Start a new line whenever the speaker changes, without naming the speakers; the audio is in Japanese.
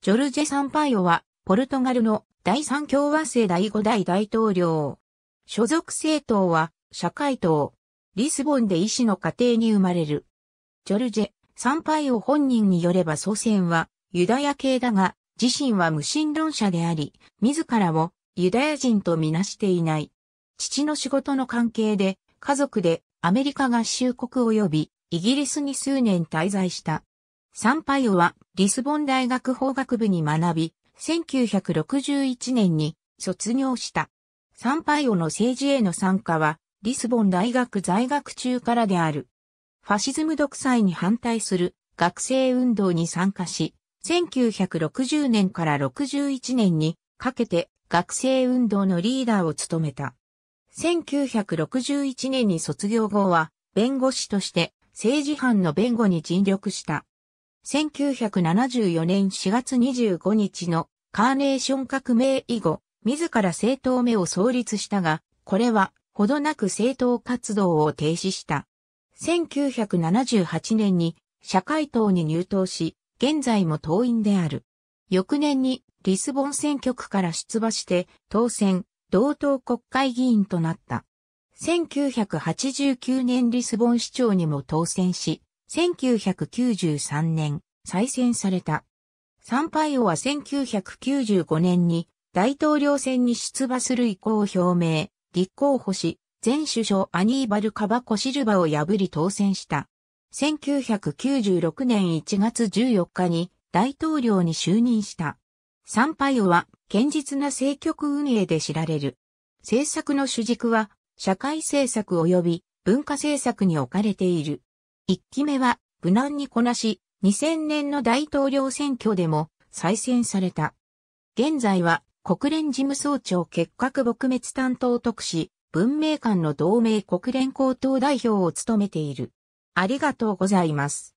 ジョルジェ・サンパイオは、ポルトガルの第三共和制第五代大統領。所属政党は、社会党。リスボンで医師の家庭に生まれる。ジョルジェ・サンパイオ本人によれば祖先は、ユダヤ系だが、自身は無神論者であり、自らをユダヤ人とみなしていない。父の仕事の関係で、家族でアメリカ合衆国及びイギリスに数年滞在した。サンパイオはリスボン大学法学部に学び、1961年に卒業した。サンパイオの政治への参加は、リスボン大学在学中からである。ファシズム独裁に反対する学生運動に参加し、1960年から61年にかけて学生運動のリーダーを務めた。1961年に卒業後は弁護士として政治犯の弁護に尽力した。1974年4月25日のカーネーション革命以後、自ら政党目を創立したが、これはほどなく政党活動を停止した。1978年に社会党に入党し、現在も党員である。翌年にリスボン選挙区から出馬して当選、同党国会議員となった。1989年リスボン市長にも当選し、1993年、再選された。サンパイオは1995年に大統領選に出馬する意向を表明、立候補し、前首相アニーバル・カバコ・シルバを破り当選した。1996年1月14日に大統領に就任した。サンパイオは堅実な政局運営で知られる。政策の主軸は社会政策及び文化政策に置かれている。1期目は無難にこなし、2000年の大統領選挙でも再選された。現在は国連事務総長結核撲滅担当特使、文明館の同盟国連高等代表を務めている。ありがとうございます。